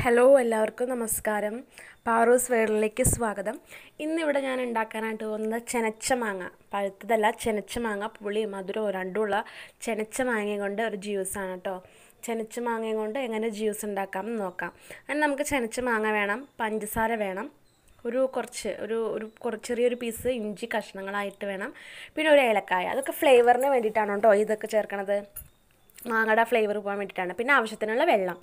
hello എല്ലാവർക്കും നമസ്കാരം പാറൂസ് വേർഡിലേക്ക് സ്വാഗതം ഇന്നിവിടെ ഞാൻ ഉണ്ടാക്കാനായിട്ട് പോകുന്നത് ചെനച്ച മാങ്ങ പഴുത്തതല്ല ചെനച്ച മാങ്ങ പുളി മധുരവും രണ്ടുമുള്ള ചെനച്ച മാങ്ങ കൊണ്ട് ഒരു ജ്യൂസാണ് കേട്ടോ ചെനച്ച മാങ്ങ കൊണ്ട് എങ്ങനെ ജ്യൂസ് ഉണ്ടാക്കാം എന്ന് നോക്കാം അതിന് നമുക്ക് ചെനച്ച മാങ്ങ വേണം പഞ്ചസാര വേണം ഒരു കുറച്ച് ഒരു ഒരു കുറച്ച് ചെറിയൊരു പീസ് ഇഞ്ചി കഷ്ണങ്ങളായിട്ട് വേണം പിന്നെ ഒരു ഏലക്കായ അതൊക്കെ ഫ്ലേവറിന് വേണ്ടിയിട്ടാണ് കേട്ടോ ഇതൊക്കെ ചേർക്കണത് മാങ്ങയുടെ ഫ്ലേവർ പോകാൻ വേണ്ടിയിട്ടാണ് പിന്നെ ആവശ്യത്തിനുള്ള വെള്ളം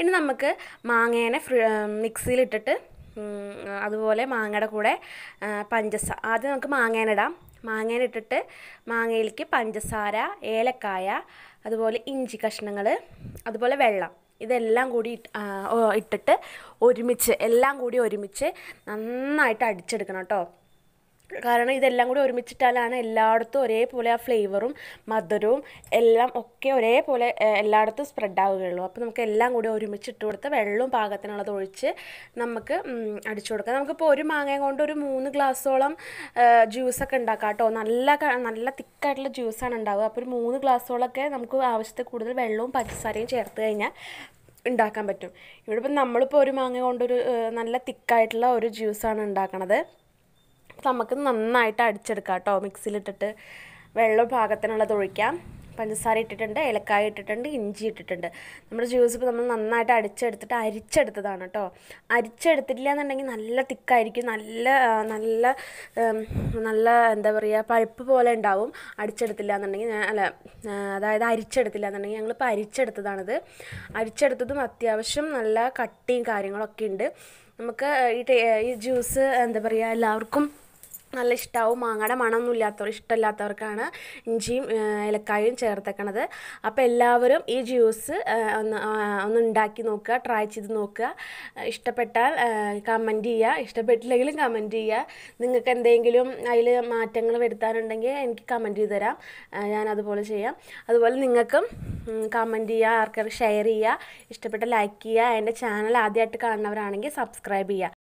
ഇനി നമുക്ക് മാങ്ങേനെ മിക്സിയിലിട്ടിട്ട് അതുപോലെ മാങ്ങയുടെ കൂടെ പഞ്ചസാര ആദ്യം നമുക്ക് മാങ്ങേനെ ഇട്ടിട്ട് മാങ്ങയിലേക്ക് പഞ്ചസാര ഏലക്കായ അതുപോലെ ഇഞ്ചി കഷ്ണങ്ങൾ അതുപോലെ വെള്ളം ഇതെല്ലാം കൂടി ഇട്ടിട്ട് ഒരുമിച്ച് എല്ലാം കൂടി ഒരുമിച്ച് നന്നായിട്ട് അടിച്ചെടുക്കണം കേട്ടോ കാരണം ഇതെല്ലാം കൂടി ഒരുമിച്ചിട്ടാലാണ് എല്ലായിടത്തും ഒരേപോലെ ആ ഫ്ലേവറും മധുരവും എല്ലാം ഒക്കെ ഒരേപോലെ എല്ലായിടത്തും സ്പ്രെഡ് ആവുകയുള്ളൂ അപ്പോൾ നമുക്ക് എല്ലാം കൂടി ഒരുമിച്ചിട്ട് കൊടുത്ത് വെള്ളവും പാകത്തിനുള്ളത് ഒഴിച്ച് നമുക്ക് അടിച്ചു കൊടുക്കാം നമുക്കിപ്പോൾ ഒരു മാങ്ങയും കൊണ്ട് ഒരു മൂന്ന് ഗ്ലാസ്സോളം ജ്യൂസൊക്കെ ഉണ്ടാക്കാം കേട്ടോ നല്ല നല്ല തിക്കായിട്ടുള്ള ജ്യൂസാണ് ഉണ്ടാവുക അപ്പോൾ ഒരു മൂന്ന് ഗ്ലാസ്സോളൊക്കെ നമുക്ക് ആവശ്യത്തിൽ കൂടുതൽ വെള്ളവും പച്ചസാരയും ചേർത്ത് കഴിഞ്ഞാൽ ഉണ്ടാക്കാൻ പറ്റും ഇവിടെ ഇപ്പം നമ്മളിപ്പോൾ ഒരു മാങ്ങ കൊണ്ടൊരു നല്ല തിക്കായിട്ടുള്ള ഒരു ജ്യൂസാണ് ഉണ്ടാക്കണത് നമുക്ക് നന്നായിട്ട് അടിച്ചെടുക്കാം കേട്ടോ മിക്സിയിലിട്ടിട്ട് വെള്ളം പാകത്തിനുള്ളത് ഒഴിക്കാം പഞ്ചസാര ഇട്ടിട്ടുണ്ട് ഏലക്കായ ഇട്ടിട്ടുണ്ട് ഇഞ്ചി ഇട്ടിട്ടുണ്ട് നമ്മുടെ ജ്യൂസ് ഇപ്പോൾ നമ്മൾ നന്നായിട്ട് അടിച്ചെടുത്തിട്ട് അരിച്ചെടുത്തതാണ് കേട്ടോ അരിച്ചെടുത്തിട്ടില്ല എന്നുണ്ടെങ്കിൽ നല്ല തിക്കായിരിക്കും നല്ല നല്ല നല്ല എന്താ പറയുക പഴുപ്പ് പോലെ ഉണ്ടാവും അടിച്ചെടുത്തില്ല എന്നുണ്ടെങ്കിൽ ഞാൻ അല്ല അതായത് അരിച്ചെടുത്തില്ല എന്നുണ്ടെങ്കിൽ ഞങ്ങളിപ്പോൾ അരിച്ചെടുത്തതാണിത് അരിച്ചെടുത്തതും അത്യാവശ്യം നല്ല കട്ടിയും കാര്യങ്ങളൊക്കെ ഉണ്ട് നമുക്ക് ഈ ഈ ജ്യൂസ് എന്താ പറയുക എല്ലാവർക്കും നല്ല ഇഷ്ടമാവും മാങ്ങയുടെ മണമൊന്നും ഇല്ലാത്തവർ ഇഷ്ടമില്ലാത്തവർക്കാണ് ഇഞ്ചിയും ഇലക്കായും ചേർത്തേക്കണത് അപ്പോൾ എല്ലാവരും ഈ ജ്യൂസ് ഒന്ന് ഒന്ന് ഉണ്ടാക്കി നോക്കുക ട്രൈ ചെയ്ത് നോക്കുക ഇഷ്ടപ്പെട്ടാൽ കമൻറ്റ് ചെയ്യുക ഇഷ്ടപ്പെട്ടില്ലെങ്കിലും കമൻറ്റ് ചെയ്യുക നിങ്ങൾക്ക് എന്തെങ്കിലും അതിൽ മാറ്റങ്ങൾ വരുത്താനുണ്ടെങ്കിൽ എനിക്ക് കമൻറ്റ് ചെയ്ത് തരാം ഞാൻ അതുപോലെ ചെയ്യാം അതുപോലെ നിങ്ങൾക്കും കമൻറ്റ് ചെയ്യുക ആർക്കാർ ഷെയർ ചെയ്യുക ഇഷ്ടപ്പെട്ട ലൈക്ക് ചെയ്യുക എൻ്റെ ചാനൽ ആദ്യമായിട്ട് കാണുന്നവരാണെങ്കിൽ സബ്സ്ക്രൈബ് ചെയ്യുക